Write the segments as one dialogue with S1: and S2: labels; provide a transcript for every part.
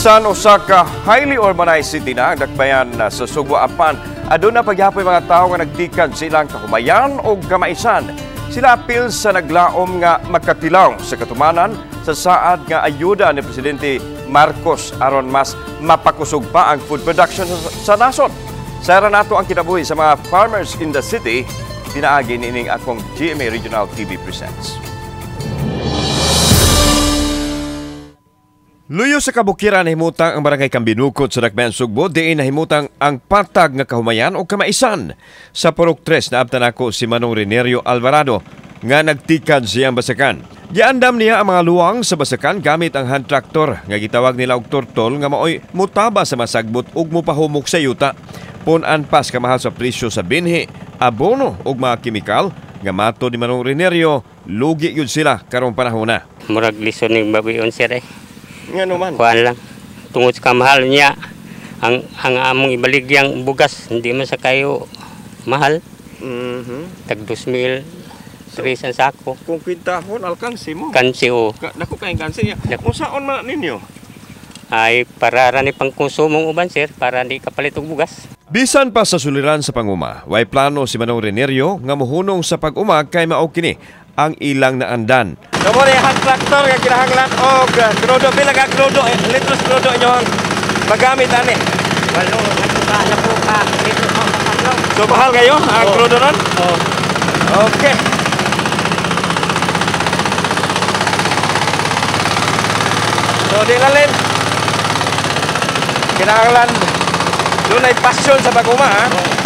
S1: Bisan usa ka highly urbanized city na ang dakbayan sa Subo Apan. Aduna pagyapoy mga tawo nga nagtikag sa ilang kahumayan og kamaisan. Sila apil sa naglaom nga magkakilaw sa katumanan sa saad nga ayuda ni Presidente Marcos aron mas mapakusog pa ang food production sa, nasod. Sara nato ang kinabuhi sa mga farmers in the city. Pinaagi nining akong GMA Regional TV Presents. Luyo sa kabukiran nahimutang ang barangay Kambinukot sa Dakbayan Sugbo diin nahimutang ang patag nga kahumayan o kamaisan sa Purok 3 na abtan ako si Manong Renerio Alvarado nga nagtikad siyang basakan. Giandam niya ang mga luwang sa basakan gamit ang hand tractor nga gitawag nila og tortol nga maoy mutaba sa masagbot ug mupahumok sa yuta. Pun anpas kamahal sa presyo sa binhi, abono ug mga kemikal nga mato ni Manong Renerio lugi gyud sila
S2: karong panahon na. Murag lison ni bagoyon sir eh nga naman. Kuhaan lang. Tungod sa kamahal niya, ang, ang among ibaligyang bugas, hindi man sa kayo mahal. Mm -hmm. Tag 2,000 Tres ang sako. Kung kwintahon, alkansi mo. Kansi o. Ka, naku kayong kansi niya. Kung saan man ninyo? Ay, para rani pang konsumong uban, sir, para di kapalit og bugas.
S1: Bisan pa sa suliran sa panguma, way plano si Manong Renerio nga muhunong sa pag-uma kay mao kini ang ilang naandan. Namo ni hang tractor nga kinahanglan og oh, krudo pila ka krudo eh, litros krudo inyo ang magamit ani. Walo na po ka
S2: litros So mahal
S1: kayo ang oh. krudo ron? Oo. Oh. Okay. So di lalin. Kinahanglan dunay pasyon sa paguma ha. Ah. Oh.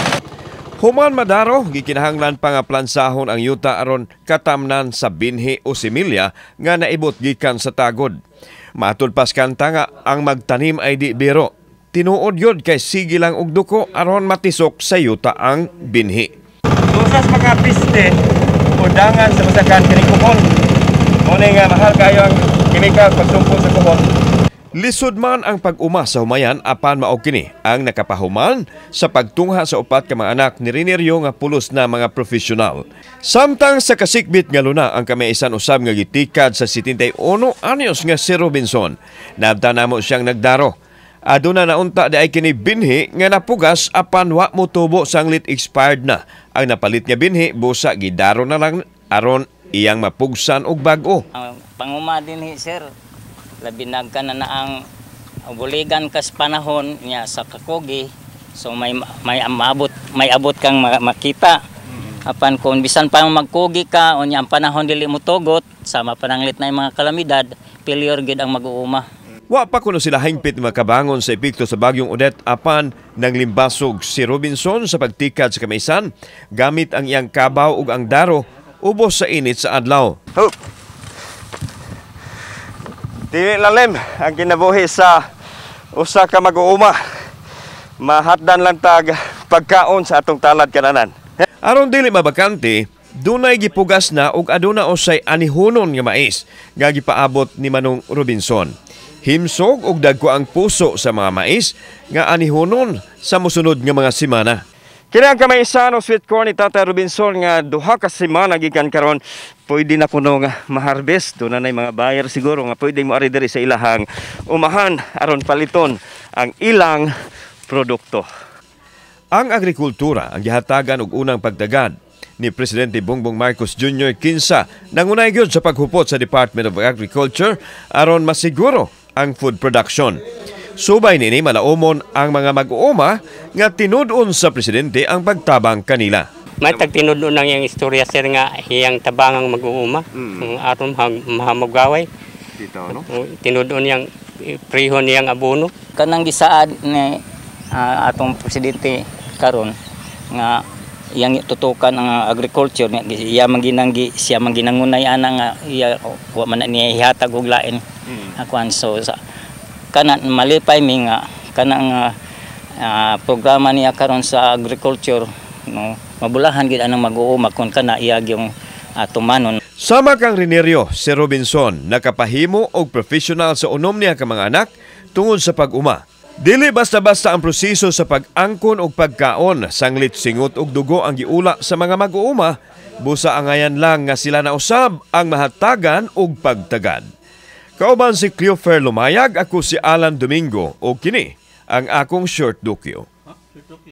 S1: Human madaro, gikinahanglan pa nga plansahon ang yuta aron katamnan sa binhi o similya nga naibot gikan sa tagod. Matod pas kanta nga ang magtanim ay di biro. Tinuod yod kay sige lang og duko aron matisok sa yuta ang binhi. Usas mga piste, udangan sa usakan kinikubon. Muna nga mahal kayo ang kimikal pagsumpo sa kubon. Lisod man ang pag-uma sa humayan apan mao kini ang nakapahuman sa pagtungha sa upat ka mga anak ni Rinerio nga pulos na mga profesional. Samtang sa kasikbit nga luna ang kami isan usab nga gitikad sa 71 anyos nga si Robinson. Nabtanamo siyang nagdaro. Aduna na unta di ay kini binhi nga napugas apan wa mo tubo lit expired na. Ang napalit nga binhi busa gidaro na lang aron iyang mapugsan og bag-o.
S3: Uh, panguma din hi, sir labinag ka na ang buligan kas panahon niya sa kakogi so may may amabot may abot kang makita mm-hmm. apan kung bisan pa magkugi ka unya ang panahon dili mo tugot sama pananglit na yung mga kalamidad pilior gid ang mag-uuma
S1: Wa pa kuno sila hingpit makabangon sa epekto sa bagyong Odette apan nang limbasog si Robinson sa pagtikad sa kamisan gamit ang iyang kabaw ug ang daro ubos sa init sa adlaw. Hope. Dili lalim ang kinabuhi sa usa ka mag-uuma. Mahatdan lang tag pagkaon sa atong talad kananan. Aron dili mabakante, dunay gipugas na og aduna usay anihunon nga mais nga gipaabot ni Manong Robinson. Himsog og dagko ang puso sa mga mais nga anihunon sa mosunod nga mga semana. Kini ang kamay isa no sweet corn ni Tata Robinson nga duha ka semana gikan karon pwede na kuno nga ma do na nay mga buyer siguro nga pwede mo ari diri sa ilahang umahan aron paliton ang ilang produkto. Ang agrikultura ang gihatagan og unang pagdagad ni Presidente Bongbong Marcos Jr. Kinsa nangunay gyud sa paghupot sa Department of Agriculture aron masiguro ang food production. Subay nini malaumon ang mga mag-uuma nga tinudon sa presidente ang pagtabang kanila.
S2: May tagtinudon lang yung istorya sir nga hiyang hmm. ang mag-uuma mm. aron mahamugaway. Dito no? Tinudon yang prihon yang abono. Kanang gisaad ni uh, atong presidente karon nga
S3: yang tutukan ang agriculture nga iya man ginanggi siya man ginangunay ana nga iya wa man niya hihatag og lain. Mm. Akuan so sa kana malipay mi nga kana uh, programa niya karon sa agriculture no mabulahan gid anang mag uuma kun kana iyag yung uh, tumanon Sama kang Rinerio
S1: si Robinson nakapahimo og professional sa unom niya ka mga anak tungod sa pag-uma. Dili basta-basta ang proseso sa pag-angkon og pagkaon, sanglit singot og dugo ang giula sa mga mag-uuma, busa angayan lang nga sila na usab ang mahatagan og pagtagad. Kauban si Cleofer Lumayag, ako si Alan Domingo o kini ang akong short docu.